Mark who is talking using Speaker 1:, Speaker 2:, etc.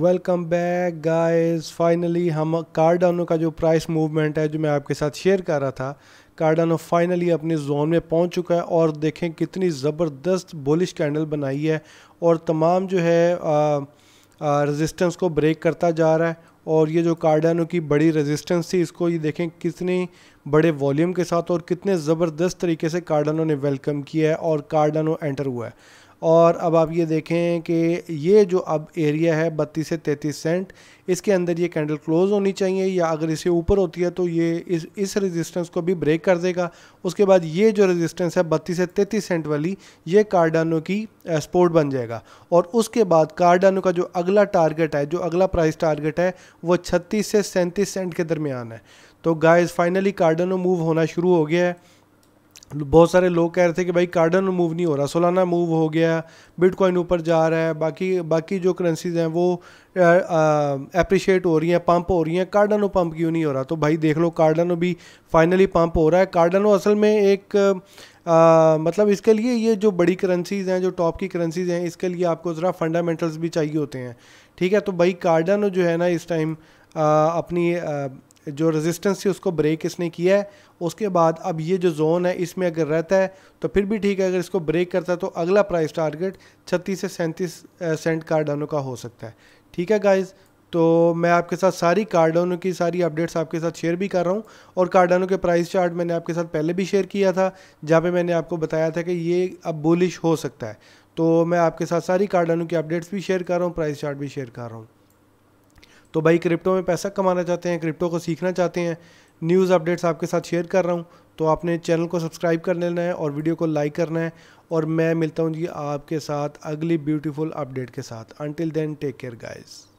Speaker 1: welcome back guys finally हम Cardano का जो प्राइस मूवमेंट है जो मैं आपके साथ शेयर कर रहा था कार्डानो फाइनली अपने जोन में पहुंच चुका है और देखें कितनी ज़बरदस्त बोलिश कैंडल बनाई है और तमाम जो है रेजिस्टेंस को ब्रेक करता जा रहा है और ये जो कार्डानो की बड़ी रेजिस्टेंस थी इसको ये देखें कितने बड़े वॉल्यूम के साथ और कितने ज़बरदस्त तरीके से कार्डानो ने वेलकम किया है और कार्डानो एंटर हुआ है और अब आप ये देखें कि ये जो अब एरिया है बत्तीस से तैंतीस सेंट इसके अंदर ये कैंडल क्लोज होनी चाहिए या अगर इसे ऊपर होती है तो ये इस इस रेजिस्टेंस को भी ब्रेक कर देगा उसके बाद ये जो रेजिस्टेंस है बत्तीस से तैंतीस सेंट वाली ये कार्डानो की स्पोर्ट बन जाएगा और उसके बाद कार्डानो का जो अगला टारगेट है जो अगला प्राइस टारगेट है वो छत्तीस से सैंतीस सेंट के दरमियान है तो गाइज़ फाइनली कार्डानो मूव होना शुरू हो गया है बहुत सारे लोग कह रहे थे कि भाई कार्डन मूव नहीं हो रहा सोलाना मूव हो गया बिटकॉइन ऊपर जा रहा है बाकी बाकी जो करेंसीज हैं वो अप्रिशिएट हो रही हैं पंप हो रही हैं कार्डनो पंप क्यों नहीं हो रहा तो भाई देख लो कार्डनो भी फाइनली पंप हो रहा है कार्डनो असल में एक आ, मतलब इसके लिए ये जो बड़ी करेंसीज हैं जो टॉप की करेंसीज हैं इसके लिए आपको ज़रा फंडामेंटल्स भी चाहिए होते हैं ठीक है तो भाई कार्डनो जो है ना इस टाइम अपनी आ, जो रेजिस्टेंस थी उसको ब्रेक इसने किया है उसके बाद अब ये जो जोन है इसमें अगर रहता है तो फिर भी ठीक है अगर इसको ब्रेक करता है तो अगला प्राइस टारगेट छत्तीस से सैंतीस सेंट कार्डानो का हो सकता है ठीक है गाइज़ तो मैं आपके साथ सारी कार्डानो की सारी अपडेट्स आपके साथ शेयर भी कर रहा हूँ और कार्डानो के प्राइस चार्ट मैंने आपके साथ पहले भी शेयर किया था जहाँ पर मैंने आपको बताया था कि ये अब बुलिश हो सकता है तो मैं आपके साथ सारी कार्डानो की अपडेट्स भी शेयर कर रहा हूँ प्राइस चार्ट भी शेयर कर रहा हूँ तो भाई क्रिप्टो में पैसा कमाना चाहते हैं क्रिप्टो को सीखना चाहते हैं न्यूज़ अपडेट्स आपके साथ शेयर कर रहा हूँ तो आपने चैनल को सब्सक्राइब कर लेना है और वीडियो को लाइक करना है और मैं मिलता हूँ जी आपके साथ अगली ब्यूटीफुल अपडेट के साथ until then take care guys